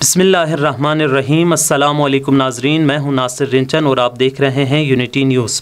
बसमिल्ल रहीम अल्लाम नाजरीन मैं हूं नासिर रिंचन और आप देख रहे हैं यूनिटी न्यूज़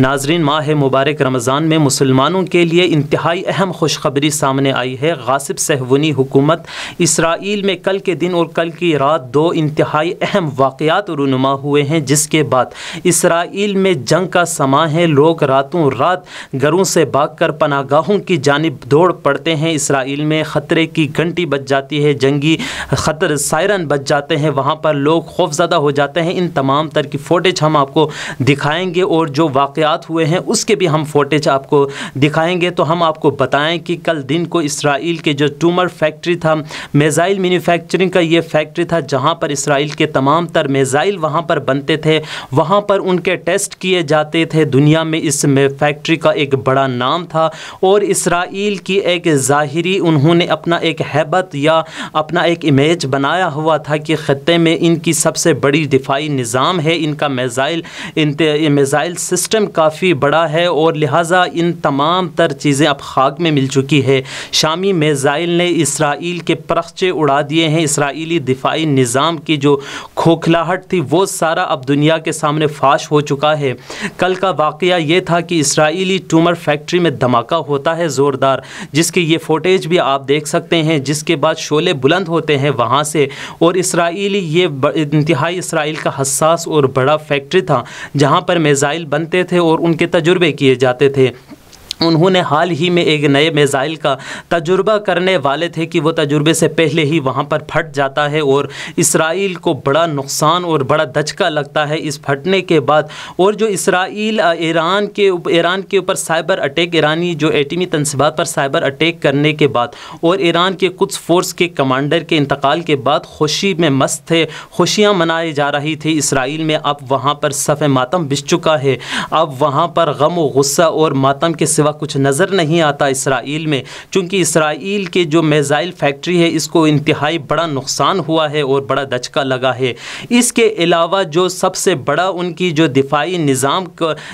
नाजरीन माह मुबारक रमज़ान में मुसलमानों के लिए इंतहाई अहम खुशखबरी सामने आई है गासिब सहवनी हुकूमत इसराइल में कल के दिन और कल की रात दो इंतहाई अहम वाक़ात रुनुमा हुए हैं जिसके बाद इसराइल में जंग का समा है लोग रातों रात घरों से भाग कर पनागाहों की जानब दौड़ पड़ते हैं इसराइल में ख़तरे की घंटी बच जाती है जंगी खतर सायरन बच जाते हैं वहाँ पर लोग खौफजदा हो जाते हैं इन तमाम तर की फ़ोटेज हम आपको दिखाएँगे और जो वाक़ वाक़ात हुए हैं उसके भी हम फोटेज आपको दिखाएंगे तो हम आपको बताएं कि कल दिन को इसराइल के जो टूमर फैक्ट्री था मेज़ाइल मैन्युफैक्चरिंग का ये फैक्ट्री था जहाँ पर इसराइल के तमाम तर मेज़ाइल वहाँ पर बनते थे वहाँ पर उनके टेस्ट किए जाते थे दुनिया में इस फैक्ट्री का एक बड़ा नाम था और इसराइल की एक ज़ाहरी उन्होंने अपना एक हैबत या अपना एक इमेज बनाया हुआ था कि ख़त्े में इनकी सबसे बड़ी दिफाई निज़ाम है इनका मेज़ाइल मेज़ाइल सिस्टम सिस्टम काफ़ी बड़ा है और लिहाजा इन तमाम तर चीज़ें अब खाक में मिल चुकी है शामी मेज़ाइल ने इसराइल के परखचे उड़ा दिए हैं इसराइली दिफाई निज़ाम की जो खोखलाहट थी वो सारा अब दुनिया के सामने फाश हो चुका है कल का वाक़ ये था कि इसराइली टूमर फैक्ट्री में धमाका होता है ज़ोरदार जिसकी ये फ़ोटेज भी आप देख सकते हैं जिसके बाद शोले बुलंद होते हैं वहाँ से और इसराइली ये इंतहाई इसराइल का हसास और बड़ा फैक्ट्री था जहाँ पर मेज़ाइल बनते थे और उनके तजुर्बे किए जाते थे उन्होंने हाल ही में एक नए मेजाइल का तजुर्बा करने वाले थे कि वो तजुर्बे से पहले ही वहाँ पर फट जाता है और इसराइल को बड़ा नुकसान और बड़ा धचका लगता है इस फटने के बाद और जो इसराइल ईरान के ईरान के ऊपर साइबर अटैक ईरानी जो एटमी तनसीबात पर साइबर अटैक करने के बाद और ईरान के कुछ फोर्स के कमांडर के इंतकाल के बाद खुशी में मस्त थे खुशियाँ मनाई जा रही थी इसराइल में अब वहाँ पर सफ़े मातम बिछ चुका है अब वहाँ पर गम व गुस्सा और मातम के सिवा कुछ नज़र नहीं आता इसराइल में चूँकि इसराइल के जो मेज़ाइल फैक्ट्री है इसको इंतहाई बड़ा नुकसान हुआ है और बड़ा दचका लगा है इसके अलावा जो सबसे बड़ा उनकी जो दिफाई निज़ाम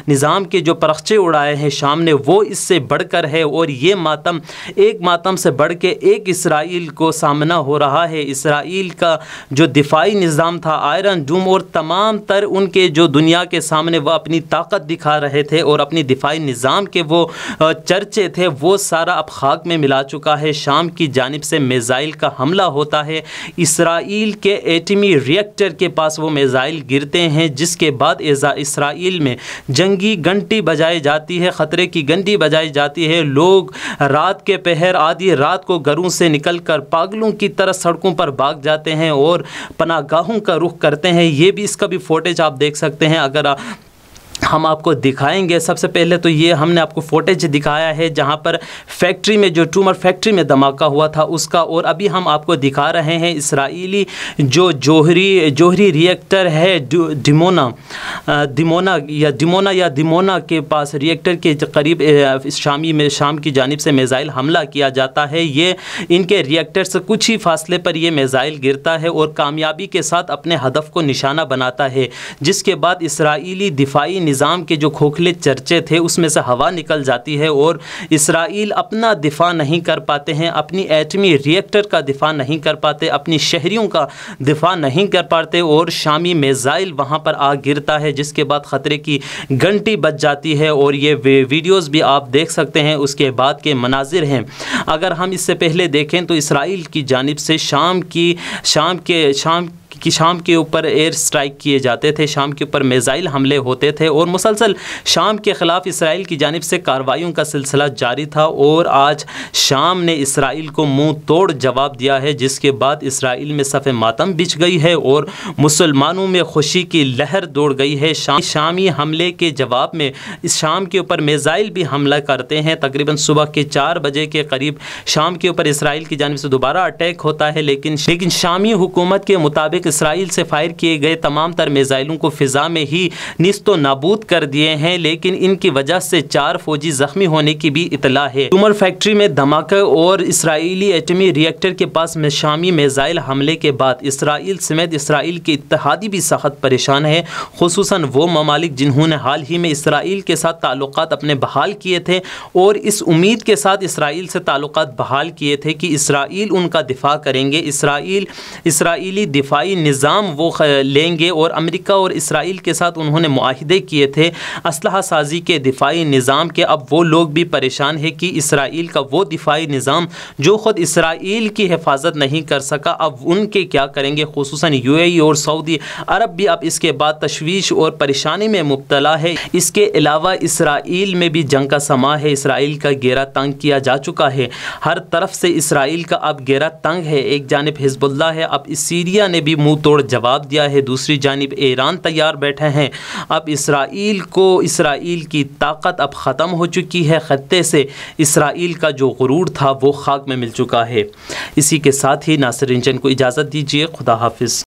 निज़ाम के जो परखचे उड़ाए हैं शाम ने वो इससे बढ़कर है और ये मातम एक मातम से बढ़ के एक इसराइल को सामना हो रहा है इसराइल का जो दिफाई निज़ाम था आयरन डूम और तमाम तर उनके जो दुनिया के सामने वह अपनी ताकत दिखा रहे थे और अपनी दिफाई निज़ाम के वो चर्चे थे वो सारा अब खाक में मिला चुका है शाम की जानब से मेज़ाइल का हमला होता है इसराइल के एटमी रिएक्टर के पास वो मेज़ाइल गिरते हैं जिसके बाद इसराइल में जंगी घंटी बजाई जाती है ख़तरे की घंटी बजाई जाती है लोग रात के पहर आधी रात को घरों से निकल कर पागलों की तरह सड़कों पर भाग जाते हैं और पनागाहों का रुख करते हैं ये भी इसका भी फोटेज आप देख सकते हैं अगर हम आपको दिखाएंगे सबसे पहले तो ये हमने आपको फोटेज दिखाया है जहाँ पर फैक्ट्री में जो ट्यूमर फैक्ट्री में धमाका हुआ था उसका और अभी हम आपको दिखा रहे हैं इसराइली जो जोहरी जोहरी रिएक्टर है डिमोना दिमोना या डिमोना या दिमोना के पास रिएक्टर के करीब शामी में शाम की जानब से मेज़ाइल हमला किया जाता है ये इनके रिएक्टर से कुछ ही फासले पर यह मेज़ाइल गिरता है और कामयाबी के साथ अपने हदफ को निशाना बनाता है जिसके बाद इसराइली दिफाई निज़ाम के जो खोखले चर्चे थे उसमें से हवा निकल जाती है और इसराइल अपना दिफा नहीं कर पाते हैं अपनी एटमी रिएक्टर का दिफा नहीं कर पाते अपनी शहरीों का दिफा नहीं कर पाते और शामी मेज़ाइल वहाँ पर आ गिरता है जिसके बाद ख़तरे की घंटी बच जाती है और ये वीडियोज़ भी आप देख सकते हैं उसके बाद के मनाजिर हैं अगर हम इससे पहले देखें तो इसराइल की जानब से शाम की शाम के शाम कि शाम के ऊपर एयर स्ट्राइक किए जाते थे शाम के ऊपर मेजाइल हमले होते थे और मुसलसल शाम के ख़िलाफ़ इसराइल की जानब से कार्रवाइयों का सिलसिला जारी था और आज शाम ने इसराइल को मुंह तोड़ जवाब दिया है जिसके बाद इसराइल में सफ़े मातम बिछ गई है और मुसलमानों में खुशी की लहर दौड़ गई है शाम शामी हमले के जवाब में इस शाम के ऊपर मेजाइल भी हमला करते हैं तकरीबन सुबह के चार बजे के करीब शाम के ऊपर इसराइल की जानब से दोबारा अटैक होता है लेकिन लेकिन शामी हुकूमत के मुताबिक इसराइल से फायर किए गए तमाम तर मिज़ाइलों को फ़िज़ा में ही नस्त नाबूद कर दिए हैं लेकिन इनकी वजह से चार फौजी जख्मी होने की भी इतला है टूमर फैक्ट्री में धमाका और इसराइली एटमी रिएक्टर के पास में शामी मिज़ाइल हमले के बाद इसराइल समेत इसराइल के इतिहादी भी सख्त परेशान है खसूस वो ममालिक जिन्होंने हाल ही में इसराइल के साथ ताल्लुक अपने बहाल किए थे और इस उम्मीद के साथ इसराइल से ताल्लुक बहाल किए थे कि इसराइल उनका दिफा करेंगे इसराइल इसराइली दिफाई निज़ाम वो लेंगे और अमेरिका और इसराइल के साथ उन्होंने माहदे किए थे असलहा साजी के दिफाई निज़ाम के अब वो लोग भी परेशान है कि इसराइल का वो दिफाई निज़ाम जो ख़ुद इसराइल की हिफाजत नहीं कर सका अब उनके क्या करेंगे खसूस यू और सऊदी अरब भी अब इसके बाद तशवीश और परेशानी में मुबतला है इसके अलावा इसराइल में भी जंग का समा है इसराइल का गेरा तंग किया जा चुका है हर तरफ से इसराइल का अब गेरा तंग है एक जानब हिजबुल्ला है अब सीरिया ने भी मुंह तोड़ जवाब दिया है दूसरी जानब ईरान तैयार बैठे हैं अब इसराइल को इसराइल की ताकत अब ख़त्म हो चुकी है ख़त्े से इसराइल का जो गुरूर था वो खाक में मिल चुका है इसी के साथ ही नासिर इंजन को इजाज़त दीजिए खुदा हाफ